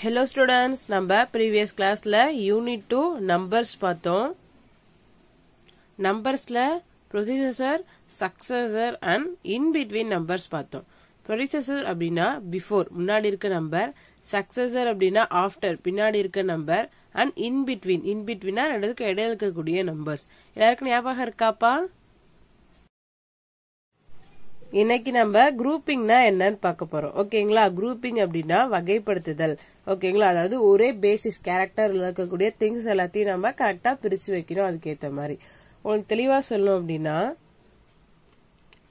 hello students நம்ம previous கிளாஸில் unit two numbers பார்த்தோம் நம்பர்ஸில் predecessor successor and in between numbers பார்த்தோம் ப்ரொடியூசர் அப்படின்னா பிஃபோர் முன்னாடி இருக்க நம்பர் சக்சஸர் அப்படின்னா ஆஃப்டர் பின்னாடி இருக்க நம்பர் அண்ட் இன் பிட்வீன் இன் பிட்வீனா ரெண்டுக்கும் இடையில இருக்கக்கூடிய நம்பர்ஸ் எல்லாருக்கும் ஞாபகம் இருக்காப்பா இன்னைக்கு நம்ம குரூப்பிங்னா என்னன்னு பார்க்க போறோம் ஓகேங்களா குரூப்பிங் அப்படின்னா வகைப்படுத்துதல் ஓகேங்களா அதாவது ஒரே பேசிஸ் கேரக்டர் இருக்கக்கூடிய திங்ஸ் எல்லாத்தையும் நம்ம கரெக்டா பிரிச்சு வைக்கணும் அதுக்கேத்த மாதிரி உங்களுக்கு தெளிவா சொல்லணும் அப்படின்னா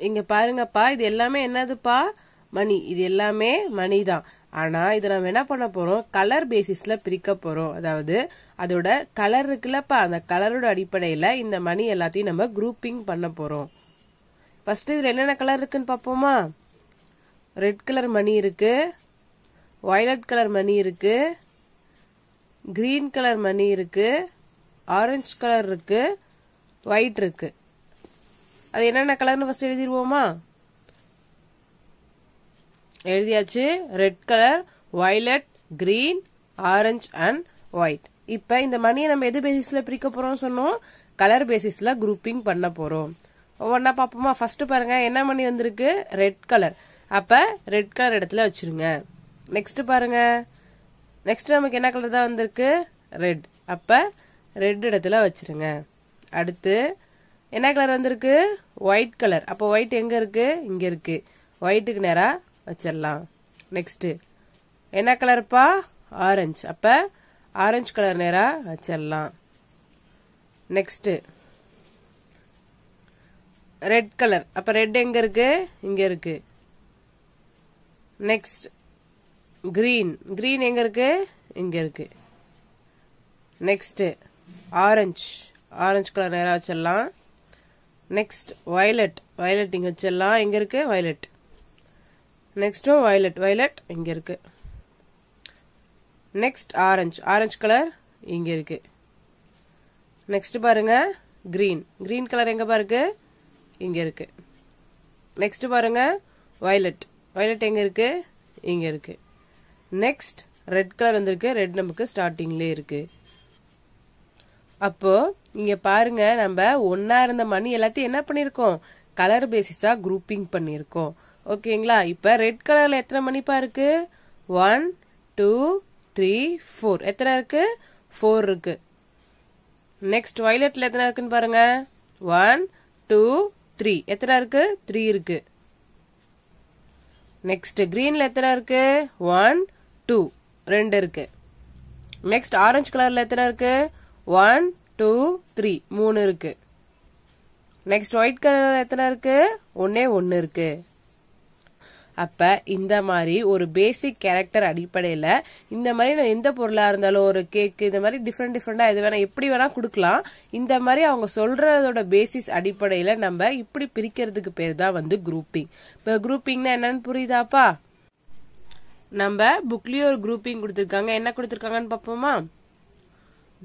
இங்க பாருங்கப்பா இது எல்லாமே என்னதுப்பா மணி இது எல்லாமே மணி தான் ஆனா இதை நம்ம என்ன பண்ண போறோம் கலர் பேசிஸ்ல பிரிக்க போறோம் அதாவது அதோட கலர் இருக்குல்லப்பா அந்த கலரோட அடிப்படையில இந்த மணி எல்லாத்தையும் நம்ம குரூப்பிங் பண்ண போறோம் ஃபர்ஸ்ட் இதில் என்னென்ன கலர் இருக்குன்னு பார்ப்போமா ரெட் கலர் மணி இருக்கு வயலட் கலர் மணி இருக்கு கிரீன் கலர் மணி இருக்கு ஆரஞ்சு கலர் இருக்கு ஒயிட் இருக்கு அது என்னென்ன கலர்னு எழுதிருவோமா எழுதிடுவோமா எழுதியாச்சு red colour violet green orange and white இப்போ இந்த மணியை நம்ம எது பேசிஸில் பிரிக்க போகிறோம்னு சொன்னோம் கலர் பேசிஸில் குரூப்பிங் பண்ண போகிறோம் ஒவ்வொன்றா பாப்போமா ஃபர்ஸ்ட் பாருங்க என்ன மணி வந்திருக்கு ரெட் கலர் அப்ப ரெட் கலர் இடத்துல வச்சிருங்க நெக்ஸ்ட் பாருங்க நெக்ஸ்ட் நமக்கு என்ன கலர் தான் வந்திருக்கு ரெட் அப்ப ரெட் இடத்துல வச்சிருங்க அடுத்து என்ன கலர் வந்திருக்கு ஒயிட் கலர் அப்போ ஒயிட் எங்க இருக்கு இங்க இருக்கு ஒயிட்டுக்கு நேரா வச்சிடலாம் நெக்ஸ்ட் என்ன கலர்ப்பா ஆரஞ்சு அப்ப ஆரஞ்சு கலர் நேரா வச்சிடலாம் நெக்ஸ்ட்டு ரெட் கலர் அப்ப ரெட் எங்க இருக்கு இங்க இருக்கு நெக்ஸ்ட் கிரீன் கிரீன் எங்க இருக்கு இங்க இருக்கு நெக்ஸ்ட் ஆரஞ்சு ஆரஞ்சு கலர் நேரம் வச்சிடலாம் நெக்ஸ்ட் வயலட் வயலட் இங்கே வச்சிடலாம் எங்க இருக்கு வயலட் நெக்ஸ்ட்டும் வயலட் வயலட் இங்கே இருக்கு நெக்ஸ்ட் ஆரஞ்சு ஆரஞ்சு கலர் இங்கே இருக்கு நெக்ஸ்ட் பாருங்க கிரீன் கிரீன் கலர் எங்க பாருக்கு இங்கே இருக்குது நெக்ஸ்ட் பாருங்கள் வயலட் வயலட் எங்கே இருக்குது இங்கே இருக்குது நெக்ஸ்ட் ரெட் கலர் வந்திருக்கு ரெட் நமக்கு ஸ்டார்டிங்லேயே இருக்குது அப்போ இங்க பாருங்க நம்ம ஒன்னா இருந்த மணி எல்லாத்தையும் என்ன பண்ணிருக்கோம் கலர் பேசிஸா குரூப்பிங் பண்ணிருக்கோம் ஓகேங்களா இப்ப ரெட் கலர்ல எத்தனை மணிப்பா இருக்கு ஒன் டூ த்ரீ ஃபோர் எத்தனை இருக்கு ஃபோர் இருக்கு நெக்ஸ்ட் வயலட்ல எத்தனை இருக்குன்னு பாருங்க ஒன் டூ த்ரீ எத்தனை இருக்கு த்ரீ இருக்கு நெக்ஸ்ட் கிரீன்ல எத்தனை இருக்கு ஒன் டூ ரெண்டு இருக்கு நெக்ஸ்ட் ஆரஞ்சு கலர்ல எத்தனை இருக்கு ஒன் டூ த்ரீ மூணு இருக்கு நெக்ஸ்ட் ஒயிட் கலர்ல எத்தனை இருக்கு ஒன்னே ஒன்னு இருக்கு அப்போ இந்த மாதிரி ஒரு பேசிக் கேரக்டர் அடிப்படையில் இந்த மாதிரி நான் எந்த பொருளாக இருந்தாலும் ஒரு கேக் இந்த மாதிரி டிஃப்ரெண்ட் டிஃப்ரெண்டாக எது வேணால் எப்படி வேணால் கொடுக்கலாம் இந்த மாதிரி அவங்க சொல்கிறதோட பேசிஸ் அடிப்படையில் நம்ம இப்படி பிரிக்கிறதுக்கு பேர் தான் வந்து குரூப்பிங் இப்போ குரூப்பிங்னா என்னன்னு புரியுதாப்பா நம்ம புக்லயே ஒரு குரூப்பிங் கொடுத்துருக்காங்க என்ன கொடுத்துருக்காங்கன்னு பார்ப்போமா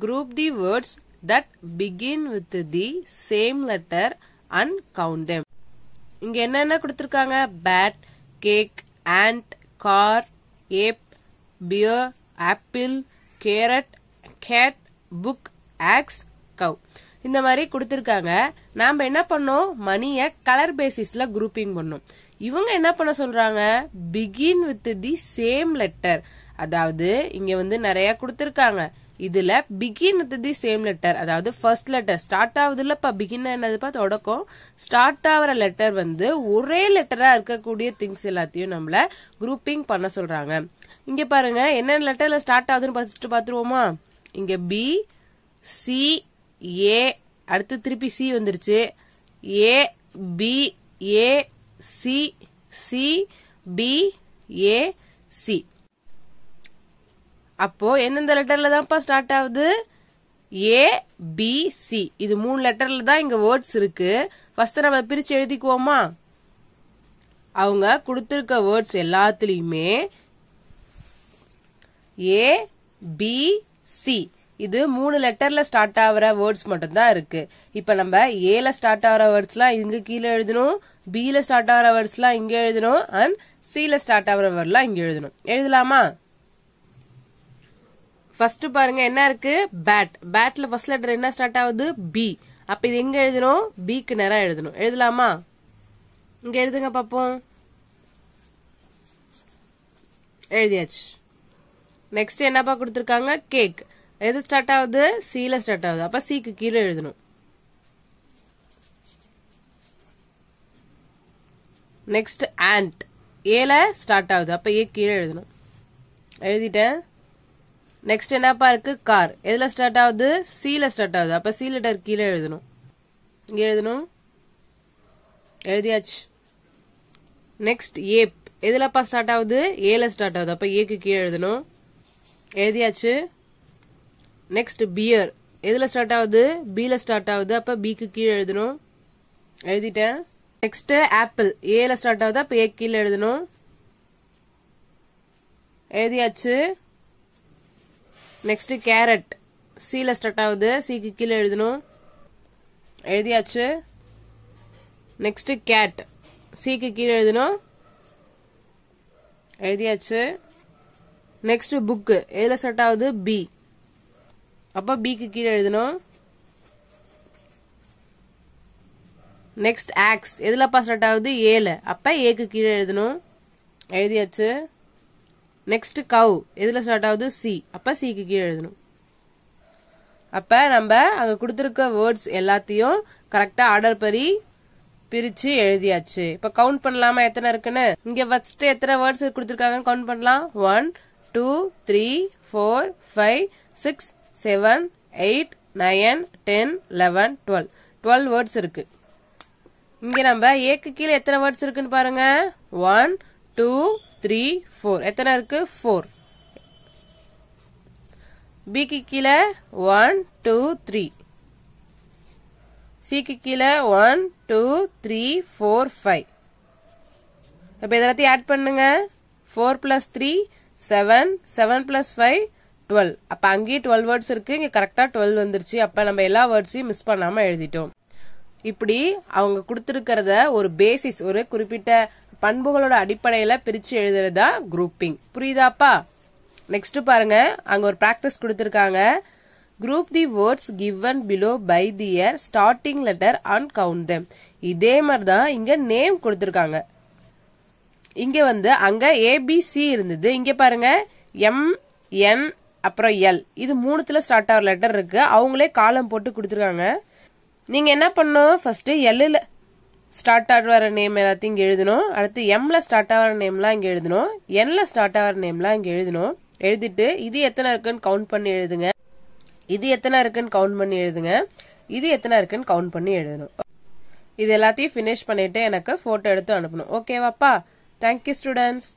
group the words that begin with the same letter and count them இங்க என்னென்ன கொடுத்துருக்காங்க bat cake ant car ape bear apple carrot cat book ox cow இந்த மாதிரி கொடுத்துருக்காங்க நாம் என்ன பண்ணோம் மணியை கலர் பேசிஸ்ல குரூப்பிங் பண்ணோம் இவங்க என்ன பண்ண சொல்றாங்க begin with the same letter அதாவது இங்க வந்து நிறைய கொடுத்துருக்காங்க இதுல பிகின் தி சேம் லெட்டர் அதாவது ஃபர்ஸ்ட் லெட்டர் ஸ்டார்ட் ஆகுதுல இப்ப பிகின் என்னதுப்பா தொடக்கம் ஸ்டார்ட் ஆகிற லெட்டர் வந்து ஒரே லெட்டரா இருக்கக்கூடிய திங்ஸ் எல்லாத்தையும் நம்மள குரூப்பிங் பண்ண சொல்றாங்க இங்க பாருங்க என்னென்ன லெட்டர்ல ஸ்டார்ட் ஆகுதுன்னு பார்த்துட்டு பாத்துருவோமா இங்க பி சி ஏ அடுத்து திருப்பி சி வந்துருச்சு A B A C C B A C அப்போ எந்தெந்த லெட்டர்ல தான்ப்பா ஸ்டார்ட் ஆகுது ஏ பி சி இது மூணு லெட்டர்ல தான் இங்க வேர்ட்ஸ் இருக்கு ஃபர்ஸ்ட் நம்ம பிரிச்சு எழுதிக்குவோமா அவங்க கொடுத்திருக்க வேர்ட்ஸ் எல்லாத்துலயுமே ஏ பி சி இது மூணு லெட்டர்ல ஸ்டார்ட் ஆகிற வேர்ட்ஸ் மட்டும் தான் இருக்கு இப்ப நம்ம ஏல ஸ்டார்ட் ஆகிற வேர்ட்ஸ்லாம் இங்க கீழே எழுதணும் ல ஸ்டார்ட் ஆகிற வேர்ட்ஸ்லாம் இங்க எழுதணும் அண்ட் ல ஸ்டார்ட் ஆகிற வேர்ட்லாம் இங்க எழுதணும் எழுதலாமா ஃபர்ஸ்ட் பாருங்க என்ன இருக்கு பேட் பேட்ல ஃபர்ஸ்ட் லெட்டர் என்ன ஸ்டார்ட் ஆகுது பி அப்ப இது எங்க எழுதணும் பிக்கு நேரம் எழுதணும் எழுதலாமா இங்க எழுதுங்க பாப்போம் எழுதியாச்சு நெக்ஸ்ட் என்னப்பா கொடுத்துருக்காங்க கேக் எது ஸ்டார்ட் ஆகுது சீல ஸ்டார்ட் ஆகுது அப்ப சிக்கு கீழே எழுதணும் நெக்ஸ்ட் ஆண்ட் ஏல ஸ்டார்ட் ஆகுது அப்ப ஏ கீழே எழுதணும் எழுதிட்டேன் நெக்ஸ்ட் என்னப்பா இருக்கு கார் எதுல ஸ்டார்ட் ஆகுது சீல ஸ்டார்ட் ஆகுது அப்ப சீ லெட்டர் கீழே எழுதணும் இங்க எழுதணும் எழுதியாச்சு நெக்ஸ்ட் ஏப் எதுலப்பா ஸ்டார்ட் ஆகுது ஏல ஸ்டார்ட் ஆகுது அப்ப ஏக்கு கீழே எழுதணும் எழுதியாச்சு நெக்ஸ்ட் பியர் எதுல ஸ்டார்ட் ஆகுது பில ஸ்டார்ட் ஆகுது அப்ப பிக்கு கீழே எழுதணும் எழுதிட்டேன் நெக்ஸ்ட் ஆப்பிள் ஏல ஸ்டார்ட் ஆகுது அப்ப ஏ கீழே எழுதணும் எழுதியாச்சு நெக்ஸ்ட் கேரட் சீல ஸ்டார்ட் ஆகுது சீக்கு கீழே எழுதணும் எழுதியாச்சு நெக்ஸ்ட் கேட் சீக்கு கீழே எழுதணும் எழுதியாச்சு நெக்ஸ்ட் புக்கு எதுல ஸ்டார்ட் ஆகுது பி அப்ப பிக்கு கீழே எழுதணும் நெக்ஸ்ட் ஆக்ஸ் எதுலப்பா ஸ்டார்ட் ஆகுது ஏல அப்ப ஏக்கு கீழே எழுதணும் எழுதியாச்சு நெக்ஸ்ட் கவ் எதுல ஸ்டார்ட் ஆகுது சி அப்ப சிக்கு கீழே எழுதணும் அப்ப நம்ம அங்க கொடுத்துருக்க வேர்ட்ஸ் எல்லாத்தையும் கரெக்டா ஆர்டர் படி பிரிச்சு எழுதியாச்சு இப்ப கவுண்ட் பண்ணலாமா எத்தனை இருக்குன்னு இங்க ஃபர்ஸ்ட் எத்தனை வேர்ட்ஸ் கொடுத்துருக்காங்கன்னு கவுண்ட் பண்ணலாம் one two three four five six seven eight nine ten eleven twelve twelve words இருக்கு இங்க நம்ம ஏக்கு கீழே எத்தனை வேர்ட்ஸ் இருக்குன்னு பாருங்க ஒன் டூ த்ரீ ஃபோர் எத்தனை இருக்கு ஃபோர் பிக்கு கீழே ஒன் டூ த்ரீ சிக்கு கீழே one two three four five இப்போ இதெல்லாத்தையும் ஆட் பண்ணுங்க four plus three seven seven plus five twelve அப்போ அங்கேயே டுவெல் வேர்ட்ஸ் இருக்கு இங்கே கரெக்டாக டுவெல் வந்துருச்சு அப்போ நம்ம எல்லா வேர்ட்ஸையும் மிஸ் பண்ணாமல் எழுதிட்டோம் இப்படி அவங்க கொடுத்துருக்கிறத ஒரு பேசிஸ் ஒரு குறிப்பிட்ட பண்புகளோட அடிப்படையில பிரிச்சு எழுதுறதா குரூப்பிங் புரியுதாப்பா நெக்ஸ்ட் பாருங்க அங்க ஒரு பிராக்டிஸ் கொடுத்துருக்காங்க group the words given below by their starting letter and count them இதே மாதிரி தான் இங்க நேம் கொடுத்துருக்காங்க இங்க வந்து அங்க ஏபிசி இருந்தது இங்க பாருங்க எம் என் அப்புறம் எல் இது மூணுத்துல ஸ்டார்ட் ஆகிற லெட்டர் இருக்கு அவங்களே காலம் போட்டு கொடுத்துருக்காங்க நீங்க என்ன பண்ணும் ஃபர்ஸ்ட் எல்லுல ஸ்டார்ட் ஆகிற நேம் எல்லாத்தையும் இங்கே எழுதணும் அடுத்து எம்ல ஸ்டார்ட் ஆகிற நேம்லாம் இங்கே எழுதணும் என்ல ஸ்டார்ட் ஆகிற நேம்லாம் இங்கே எழுதணும் எழுதிட்டு இது எத்தனை இருக்குன்னு கவுண்ட் பண்ணி எழுதுங்க இது எத்தனை இருக்குன்னு கவுண்ட் பண்ணி எழுதுங்க இது எத்தனை இருக்குன்னு கவுண்ட் பண்ணி எழுதணும் இது எல்லாத்தையும் ஃபினிஷ் பண்ணிட்டு எனக்கு போட்டோ எடுத்து அனுப்பணும் ஓகேவாப்பா தேங்க்யூ ஸ்டூடெண்ட்ஸ்